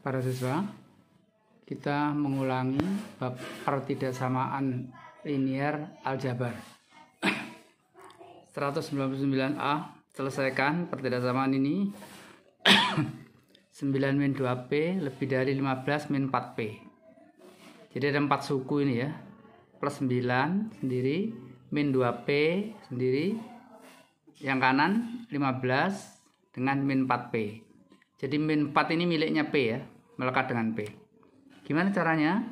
para siswa kita mengulangi bab pertidaksamaan linear aljabar 199A selesaikan pertidaksamaan ini 9 min 2P lebih dari 15 min 4P jadi ada 4 suku ini ya plus 9 sendiri min 2P sendiri yang kanan 15 dengan min 4P jadi min 4 ini miliknya P ya, melekat dengan P. Gimana caranya?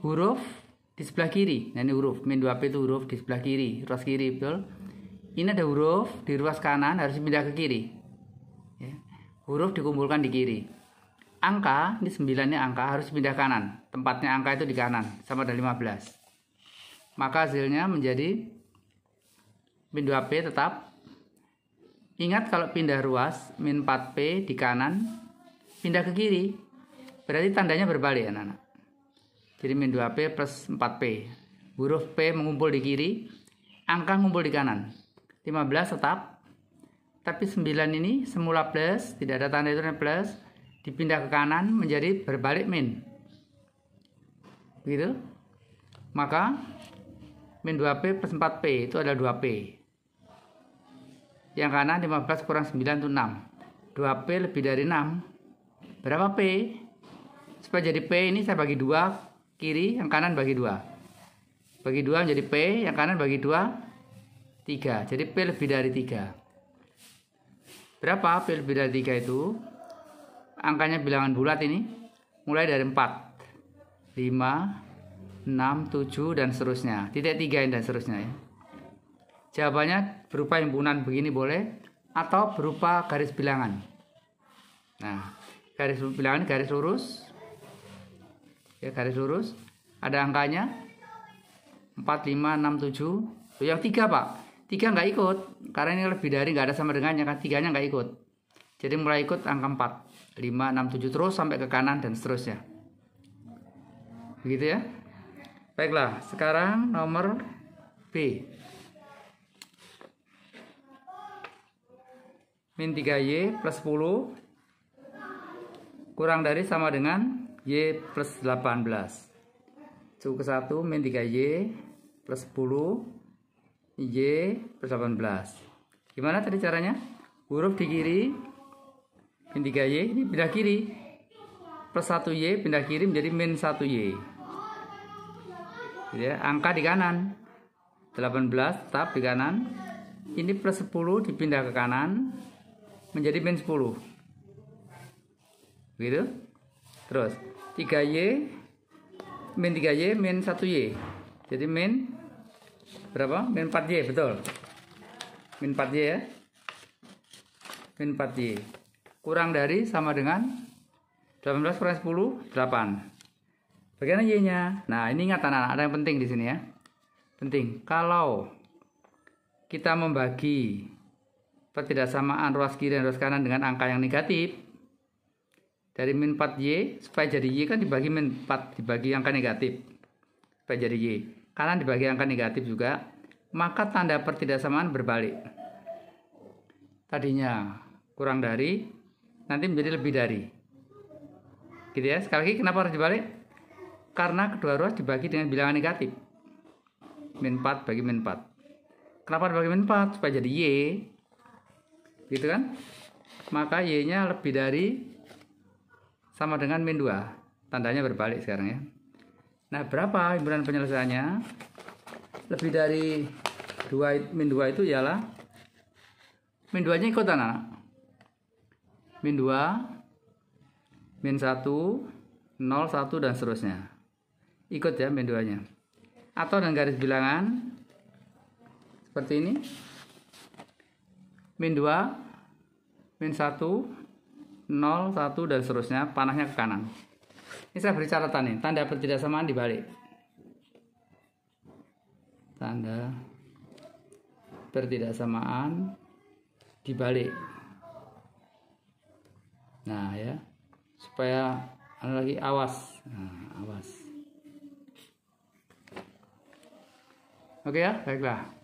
Huruf di sebelah kiri. Nah ini huruf, min 2P itu huruf di sebelah kiri, ruas kiri betul. Ini ada huruf di ruas kanan harus pindah ke kiri. Ya. Huruf dikumpulkan di kiri. Angka, ini 9 nya angka harus pindah kanan. Tempatnya angka itu di kanan, sama ada 15. Maka hasilnya menjadi min 2P tetap Ingat kalau pindah ruas, min 4P di kanan, pindah ke kiri. Berarti tandanya berbalik ya, anak Jadi min 2P plus 4P. Huruf P mengumpul di kiri, angka mengumpul di kanan. 15 tetap, tapi 9 ini semula plus, tidak ada tanda itu plus, dipindah ke kanan menjadi berbalik min. Begitu? Maka min 2P plus 4P itu adalah 2P. Yang kanan 15 kurang 9 itu 6. 2P lebih dari 6. Berapa P? Supaya jadi P ini saya bagi 2. Kiri, yang kanan bagi 2. Bagi 2 menjadi P. Yang kanan bagi 2. 3. Jadi P lebih dari 3. Berapa P lebih dari 3 itu? Angkanya bilangan bulat ini. Mulai dari 4. 5, 6, 7, dan seterusnya. Titik 3 dan seterusnya ya. Jawabannya berupa himpunan begini boleh atau berupa garis bilangan. Nah, garis bilangan garis lurus. Ya, garis lurus. Ada angkanya 4 5 6 7. Yang 3, Pak. 3 nggak ikut karena ini lebih dari nggak ada sama dengannya kan 3 nya nggak ikut. Jadi mulai ikut angka 4, 5, 6, 7 terus sampai ke kanan dan seterusnya. Begitu ya. Baiklah, sekarang nomor B. min 3Y plus 10 kurang dari sama dengan Y plus 18 suku ke 1 min 3Y plus 10 Y plus 18 gimana tadi caranya huruf di kiri min 3Y ini pindah kiri plus 1Y pindah kiri menjadi min 1Y jadi, gitu ya, angka di kanan 18 tetap di kanan ini plus 10 dipindah ke kanan menjadi min 10 begitu terus 3y min 3y min 1y jadi min berapa min 4y betul min 4y ya min 4y kurang dari sama dengan 18 kurang 10 8 bagaimana y nya nah ini ingat anak anak ada yang penting di sini ya penting kalau kita membagi Ketidaksamaan ruas kiri dan ruas kanan dengan angka yang negatif. Dari min 4Y, supaya jadi Y kan dibagi min 4, dibagi angka negatif. Supaya jadi Y. Kanan dibagi angka negatif juga. Maka tanda pertidaksamaan berbalik. Tadinya kurang dari, nanti menjadi lebih dari. Gitu ya. Sekali lagi, kenapa harus dibalik? Karena kedua ruas dibagi dengan bilangan negatif min 4 bagi min 4 kenapa dibagi min 4 supaya jadi Y gitu kan maka y nya lebih dari sama dengan min 2 tandanya berbalik sekarang ya nah berapa himpunan penyelesaiannya lebih dari 2 min 2 itu ialah min 2 nya anak, anak min 2 min 1 0 1 dan seterusnya ikut ya min 2 nya atau dengan garis bilangan seperti ini min 2 min 1 0 1 dan seterusnya panahnya ke kanan ini saya beri catatan nih tanda pertidaksamaan dibalik tanda pertidaksamaan dibalik nah ya supaya ada lagi awas nah, awas oke ya baiklah